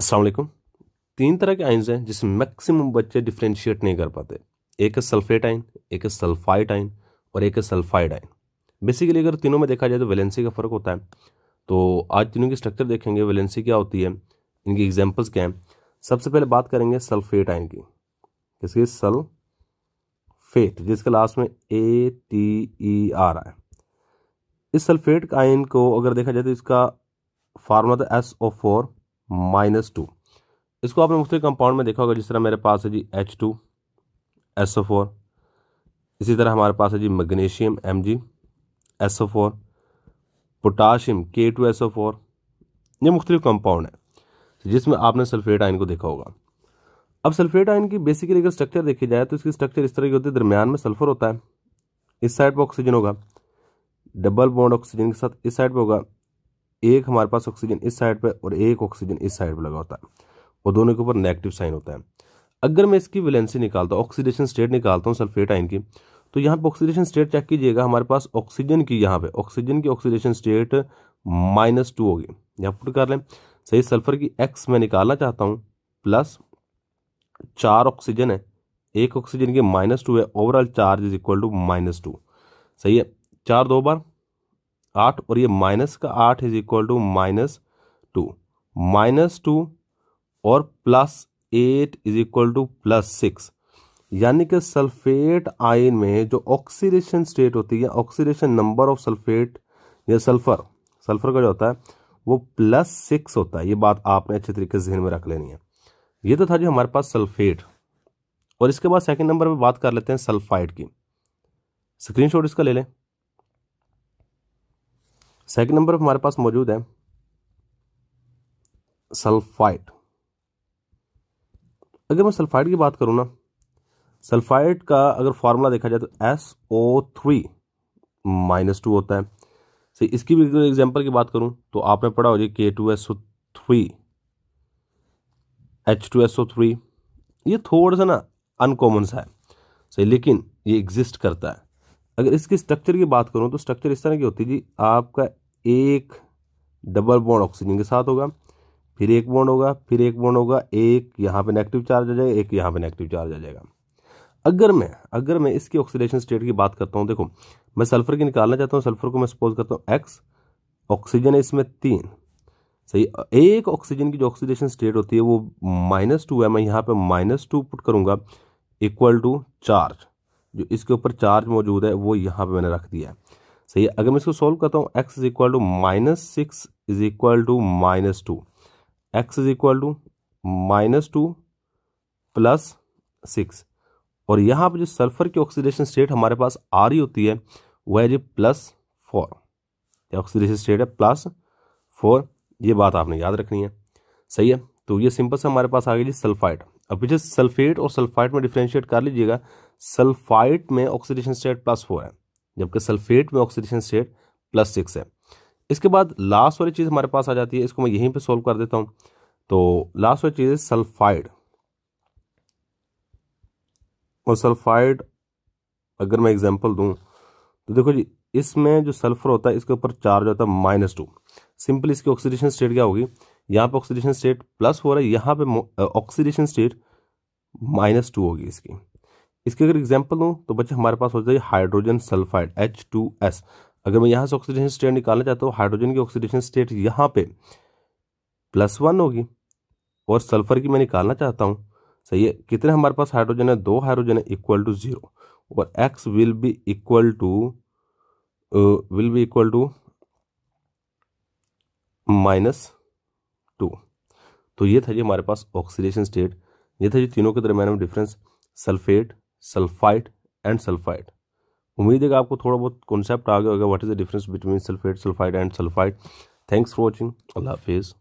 असलम तीन तरह के आइन्स हैं जिसमें मैक्सिमम बच्चे डिफ्रेंशिएट नहीं कर पाते एक है सल्फेट आइन एक है सल्फाइड आइन और एक है सल्फाइड आइन बेसिकली अगर तीनों में देखा जाए तो वैलेंसी का फ़र्क होता है तो आज तीनों की स्ट्रक्चर देखेंगे वैलेंसी क्या होती है इनकी एग्जाम्पल्स क्या हैं सबसे पहले बात करेंगे सल्फेट आइन की सल फेट जिसके लास्ट में ए टी ई आर आए इस सल्फेट आइन को अगर देखा जाए तो इसका फार्मूला था S O four minus two इसको आपने मुख्तलि कंपाउंड में देखा होगा जिस तरह मेरे पास है जी H two S O four इसी तरह हमारे पास है जी magnesium M G S O four potassium K two S O four ये मुख्तलिफ कंपाउंड है जिसमें आपने सल्फेट आइन को देखा होगा अब सल्फेट आइन की बेसिकली अगर स्ट्रक्चर देखी जाए तो इसकी स्ट्रक्चर इस तरह की होती है दरमियान में सल्फर होता है इस साइड पर ऑक्सीजन होगा डबल बॉन्ड ऑक्सीजन के साथ इस साइड पर होगा एक हमारे पास ऑक्सीजन इस साइड पर और एक ऑक्सीजन इस साइड पर लगा होता है और दोनों के ऊपर नेगेटिव साइन होता है अगर मैं इसकी वैलेंसी निकालता हूँ ऑक्सीडेशन स्टेट निकालता हूँ सल्फेट आइन की तो यहाँ पे ऑक्सीडेशन स्टेट चेक कीजिएगा हमारे पास ऑक्सीजन की यहाँ पे ऑक्सीजन की ऑक्सीडेशन स्टेट माइनस टू होगी यहाँ पुट कर लें सही सल्फर की एक्स मैं निकालना चाहता हूँ प्लस चार ऑक्सीजन है एक ऑक्सीजन की माइनस टू है overall charge is equal to minus two सही है चार दो बार आठ और ये माइनस का आठ is equal to minus two minus two और plus eight is equal to plus six यानी कि सल्फेट आयन में जो ऑक्सीडेशन स्टेट होती है ऑक्सीडेशन नंबर ऑफ सल्फेट या सल्फर सल्फर का जो होता है वो प्लस सिक्स होता है ये बात आपने अच्छे तरीके से जहन में रख लेनी है ये तो था जी हमारे पास सल्फेट और इसके बाद सेकंड नंबर पे बात कर लेते हैं सल्फाइड की स्क्रीनशॉट इसका ले लें सेकंड नंबर हमारे पास मौजूद है सल्फाइड अगर मैं सल्फाइड की बात करूं ना सल्फाइड का अगर फार्मूला देखा जाए तो S O three minus two होता है सही इसकी भी एग्जांपल की बात करूं तो आपने पढ़ा हो जाए K two S O three H two S O three ये थोड़ा सा ना अनकॉमन सा है सही लेकिन ये एग्जिस्ट करता है अगर इसकी स्ट्रक्चर की बात करूं तो स्ट्रक्चर इस तरह की होती है जी आपका एक डबल बॉन्ड ऑक्सीजन के साथ होगा फिर एक बॉन्ड होगा फिर एक बॉन्ड होगा एक यहाँ पे नेगेटिव चार्ज आ जाएगा एक यहाँ पे नेगेटिव चार्ज आ जाएगा अगर मैं अगर मैं इसकी ऑक्सीडेशन स्टेट की बात करता हूँ देखो मैं सल्फर की निकालना चाहता हूँ सल्फर को मैं सपोज करता हूँ एक्स ऑक्सीजन है इसमें तीन सही एक ऑक्सीजन की जो ऑक्सीडेशन स्टेट होती है वो माइनस टू है मैं यहाँ पे माइनस टू पुट करूँगा इक्वल टू चार्ज जो इसके ऊपर चार्ज मौजूद है वो यहाँ पे मैंने रख दिया है सही है अगर मैं इसको सॉल्व करता हूँ X is equal to minus six is equal to minus two X is equal to minus two plus six और यहाँ पर जो सल्फर की ऑक्सीडेशन स्टेट हमारे पास आ रही होती है वह है जी प्लस फोर ऑक्सीडेशन स्टेट है प्लस फोर ये बात आपने याद रखनी है सही है तो ये सिंपल से हमारे पास आ गई जी सल्फाइड अब पीछे सल्फेट और सल्फाइड में डिफ्रेंशिएट कर लीजिएगा सल्फाइड में ऑक्सीडेशन स्टेट प्लस फोर है जबकि सल्फेट में ऑक्सीडेशन स्टेट प्लस सिक्स है इसके बाद लास्ट वाली चीज़ हमारे पास आ जाती है इसको मैं यहीं पे सोल्व कर देता हूँ तो लास्ट वाली चीज़ है सल्फाइड और सल्फाइड अगर मैं एग्जांपल दूँ तो देखो जी इसमें जो सल्फर होता है इसके ऊपर चार्ज होता है माइनस टू सिंपल इसकी ऑक्सीडेशन स्टेट क्या होगी यहाँ पर ऑक्सीडेशन स्टेट प्लस हो रहा है यहाँ पर ऑक्सीडेशन स्टेट माइनस टू होगी इसकी इसकी अगर एग्जाम्पल लूँ तो बच्चे हमारे पास हो जाए hydrogen sulphide H two S अगर मैं यहाँ से ऑक्सीडेशन स्टेट निकालना चाहता हूँ हाइड्रोजन की ऑक्सीडेशन स्टेट यहाँ पे प्लस वन होगी और सल्फर की मैं निकालना चाहता हूँ सही है कितने हमारे पास हाइड्रोजन है दो हाइड्रोजन है इक्वल टू जीरो और X will be equal to will be equal to minus two तो ये था जी हमारे पास ऑक्सीडेशन स्टेट ये था जी तीनों के दरम्यान में difference sulphate sulphide and sulphide उम्मीद है कि आपको थोड़ा बहुत कॉन्सेप्ट आ गया होगा what is the difference between sulphate sulphide and sulphide thanks for watching Allah हाफिज़